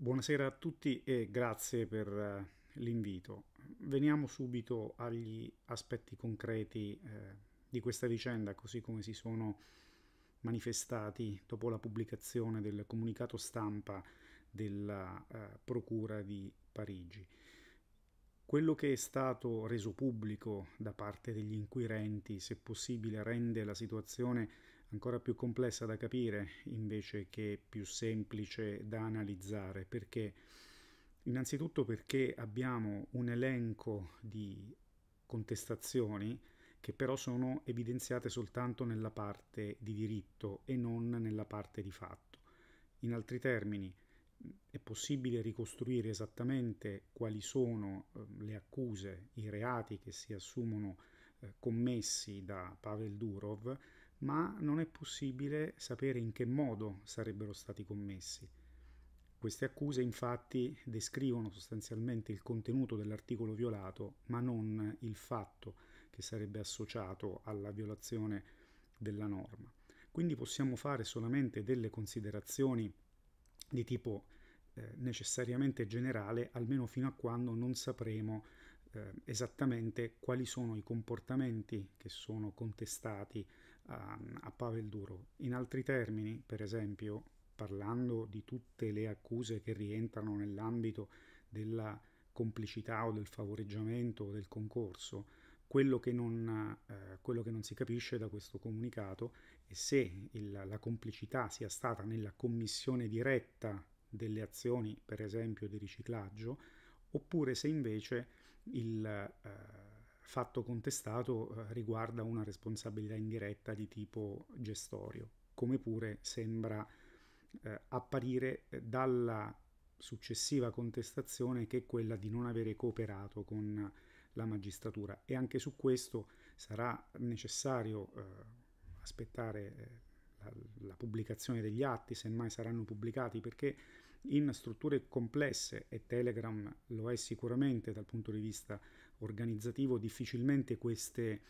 Buonasera a tutti e grazie per eh, l'invito. Veniamo subito agli aspetti concreti eh, di questa vicenda, così come si sono manifestati dopo la pubblicazione del comunicato stampa della eh, Procura di Parigi. Quello che è stato reso pubblico da parte degli inquirenti, se possibile, rende la situazione ancora più complessa da capire invece che più semplice da analizzare, perché innanzitutto perché abbiamo un elenco di contestazioni che però sono evidenziate soltanto nella parte di diritto e non nella parte di fatto. In altri termini, è possibile ricostruire esattamente quali sono ehm, le accuse, i reati che si assumono eh, commessi da Pavel Durov, ma non è possibile sapere in che modo sarebbero stati commessi. Queste accuse infatti descrivono sostanzialmente il contenuto dell'articolo violato, ma non il fatto che sarebbe associato alla violazione della norma. Quindi possiamo fare solamente delle considerazioni di tipo eh, necessariamente generale, almeno fino a quando non sapremo eh, esattamente quali sono i comportamenti che sono contestati a Pavel Duro. In altri termini, per esempio, parlando di tutte le accuse che rientrano nell'ambito della complicità o del favoreggiamento o del concorso, quello che, non, eh, quello che non, si capisce da questo comunicato è se il, la complicità sia stata nella commissione diretta delle azioni, per esempio, di riciclaggio, oppure se invece il, eh, fatto contestato eh, riguarda una responsabilità indiretta di tipo gestorio, come pure sembra eh, apparire eh, dalla successiva contestazione che è quella di non avere cooperato con la magistratura e anche su questo sarà necessario eh, aspettare eh, la, la, pubblicazione degli atti, semmai saranno pubblicati, perché in strutture complesse e Telegram lo è sicuramente dal punto di vista organizzativo, difficilmente queste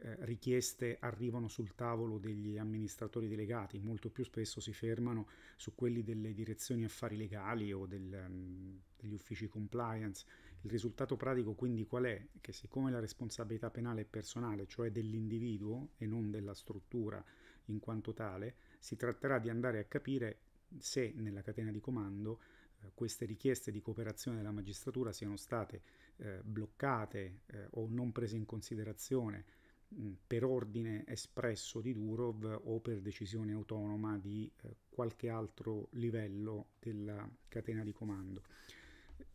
eh, richieste arrivano sul tavolo degli amministratori delegati, molto più spesso si fermano su quelli delle direzioni affari legali o del, um, degli uffici compliance. Il risultato pratico quindi qual è? Che siccome la responsabilità penale è personale, cioè dell'individuo e non della struttura in quanto tale, si tratterà di andare a capire se nella catena di comando eh, queste richieste di cooperazione della magistratura siano state eh, bloccate eh, o non prese in considerazione mh, mm, per ordine espresso di Durov o per decisione autonoma di eh, qualche altro livello della catena di comando.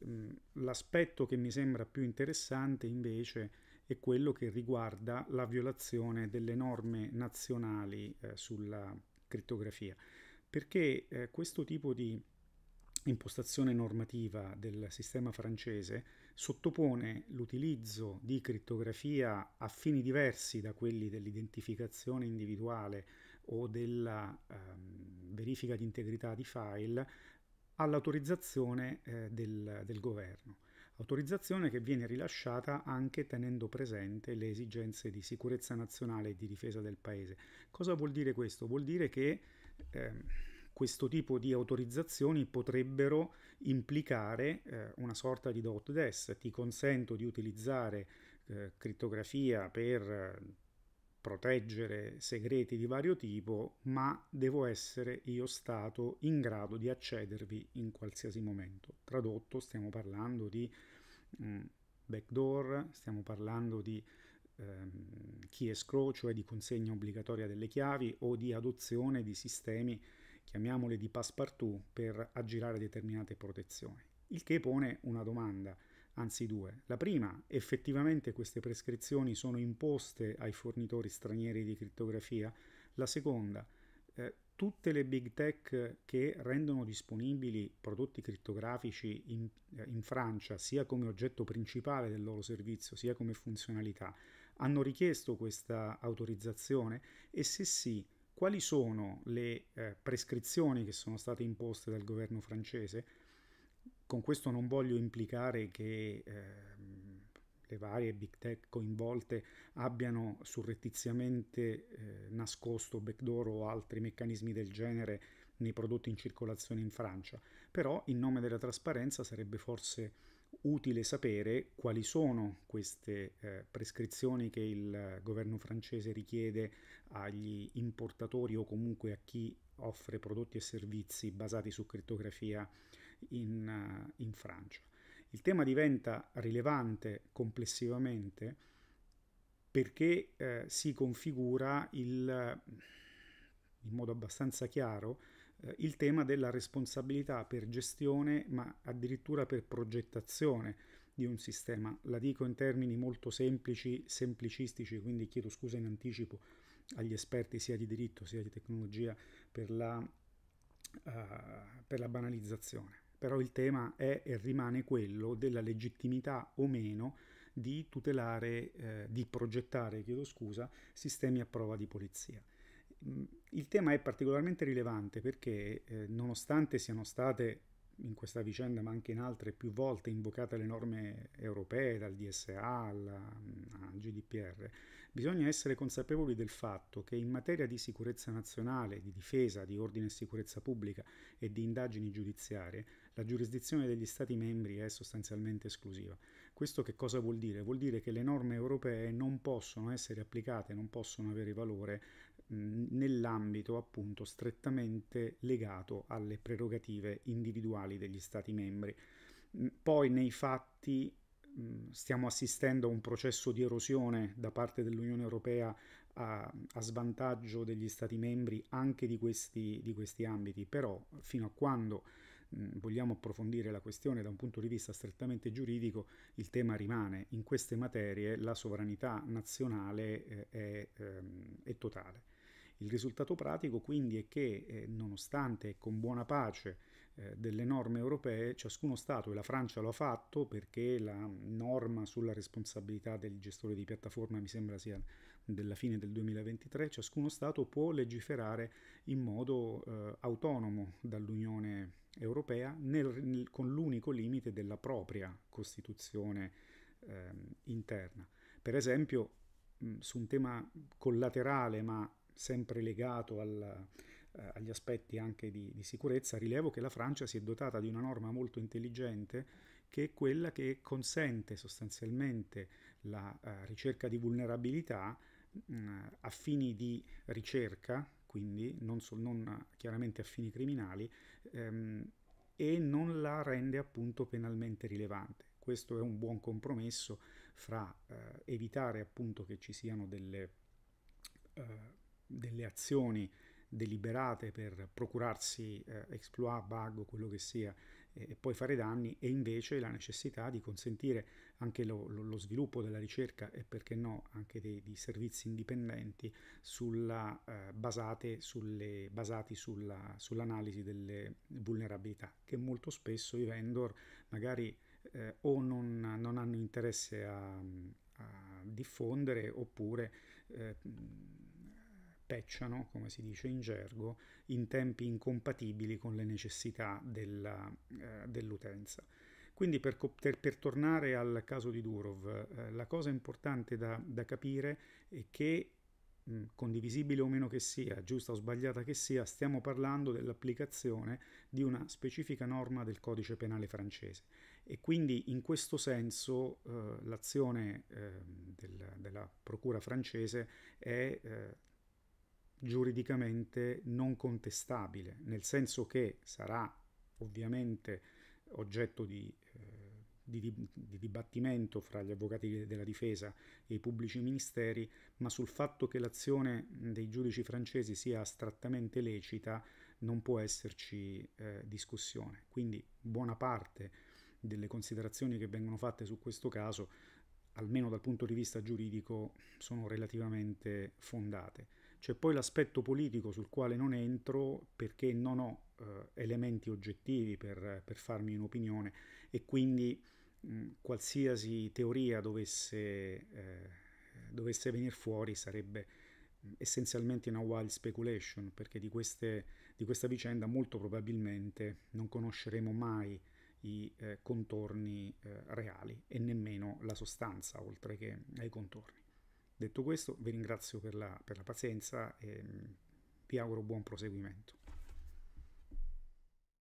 Mm, l'aspetto che mi sembra più interessante invece è quello che riguarda la violazione delle norme nazionali eh, sulla crittografia perché eh, questo tipo di impostazione normativa del sistema francese sottopone l'utilizzo di crittografia a fini diversi da quelli dell'identificazione individuale o della ehm, verifica di integrità di file all'autorizzazione eh, del, del governo. Autorizzazione che viene rilasciata anche tenendo presente le esigenze di sicurezza nazionale e di difesa del paese. Cosa vuol dire questo? Vuol dire che Ehm, questo tipo di autorizzazioni potrebbero implicare eh, una sorta di dot DOTDES, ti consento di utilizzare eh, criptografia per eh, proteggere segreti di vario tipo, ma devo essere io stato in grado di accedervi in qualsiasi momento. Tradotto, stiamo parlando di mh, mm, backdoor, stiamo parlando di ehm, key escrow, cioè di consegna obbligatoria delle chiavi o di adozione di sistemi, chiamiamole di passepartout, per aggirare determinate protezioni. Il che pone una domanda, anzi due. La prima, effettivamente queste prescrizioni sono imposte ai fornitori stranieri di criptografia? La seconda, eh, tutte le big tech che rendono disponibili prodotti criptografici in, eh, in, Francia, sia come oggetto principale del loro servizio, sia come funzionalità, hanno richiesto questa autorizzazione e se sì, quali sono le eh, prescrizioni che sono state imposte dal governo francese. Con questo non voglio implicare che eh, le varie big tech coinvolte abbiano surrettiziamente eh, nascosto backdoor o altri meccanismi del genere nei prodotti in circolazione in Francia, però in nome della trasparenza sarebbe forse utile sapere quali sono queste eh, prescrizioni che il governo francese richiede agli importatori o comunque a chi offre prodotti e servizi basati su criptografia in, uh, in Francia. Il tema diventa rilevante complessivamente perché eh, si configura il, in modo abbastanza chiaro eh, il tema della responsabilità per gestione, ma addirittura per progettazione di un sistema. La dico in termini molto semplici, semplicistici, quindi chiedo scusa in anticipo agli esperti sia di diritto sia di tecnologia per la, uh, per la banalizzazione. Però il tema è e rimane quello della legittimità o meno di tutelare, eh, di progettare, chiedo scusa, sistemi a prova di polizia. Mhmm, il tema è particolarmente rilevante perché eh, nonostante siano state in questa vicenda ma anche in altre più volte invocate le norme europee dal DSA al mhmm, GDPR, bisogna essere consapevoli del fatto che in materia di sicurezza nazionale, di difesa, di ordine e sicurezza pubblica e di indagini giudiziarie, la giurisdizione degli Stati membri è sostanzialmente esclusiva. Questo che cosa vuol dire? Vuol dire che le norme europee non possono essere applicate, non possono avere valore nell'ambito appunto strettamente legato alle prerogative individuali degli Stati membri. Poi nei fatti stiamo assistendo a un processo di erosione da parte dell'Unione Europea a, a svantaggio degli Stati membri anche di questi, di questi ambiti, però fino a quando vogliamo approfondire la questione da un punto di vista strettamente giuridico, il tema rimane. In queste materie la sovranità nazionale eh, è, ehm, è totale. Il risultato pratico quindi è che, eh, nonostante con buona pace eh, delle norme europee, ciascuno Stato, e la Francia lo ha fatto perché la norma sulla responsabilità del gestore di piattaforma mi sembra sia della fine del 2023, ciascuno Stato può legiferare in modo eh, autonomo dall'Unione Europea nel, nel, con l'unico limite della propria Costituzione ehm, interna. Per esempio, su un tema collaterale ma sempre legato al, eh, agli aspetti anche di, di, sicurezza, rilevo che la Francia si è dotata di una norma molto intelligente che è quella che consente sostanzialmente la eh, ricerca di vulnerabilità mh, mm, a fini di ricerca, quindi non, so, non eh, chiaramente a fini criminali, ehm, e non la rende appunto penalmente rilevante. Questo è un buon compromesso fra eh, evitare appunto che ci siano delle eh, delle azioni deliberate per procurarsi eh, exploit, bug o quello che sia e poi fare danni e invece la necessità di consentire anche lo, lo, lo sviluppo della ricerca e perché no anche dei, di servizi indipendenti sulla, eh, basate sulle, basati sulla, sull'analisi delle vulnerabilità che molto spesso i vendor magari eh, o non, non, hanno interesse a, a diffondere oppure eh, scartecciano, come si dice in gergo, in tempi incompatibili con le necessità della, eh, dell'utenza. Quindi per, per, tornare al caso di Durov, eh, la cosa importante da, da capire è che mh, condivisibile o meno che sia, giusta o sbagliata che sia, stiamo parlando dell'applicazione di una specifica norma del codice penale francese e quindi in questo senso eh, l'azione eh, del, della procura francese è eh, giuridicamente non contestabile, nel senso che sarà ovviamente oggetto di, eh, di, di, dibattimento fra gli avvocati della difesa e i pubblici ministeri, ma sul fatto che l'azione dei giudici francesi sia astrattamente lecita non può esserci eh, discussione. Quindi buona parte delle considerazioni che vengono fatte su questo caso, almeno dal punto di vista giuridico, sono relativamente fondate. C'è poi l'aspetto politico sul quale non entro perché non ho eh, elementi oggettivi per, per, farmi un'opinione e quindi mh, qualsiasi teoria dovesse, eh, dovesse venire fuori sarebbe essenzialmente una wild speculation perché di, queste, di questa vicenda molto probabilmente non conosceremo mai i eh, contorni eh, reali e nemmeno la sostanza oltre che ai eh, contorni. Detto questo, vi ringrazio per la, per la pazienza e mm, vi auguro buon proseguimento.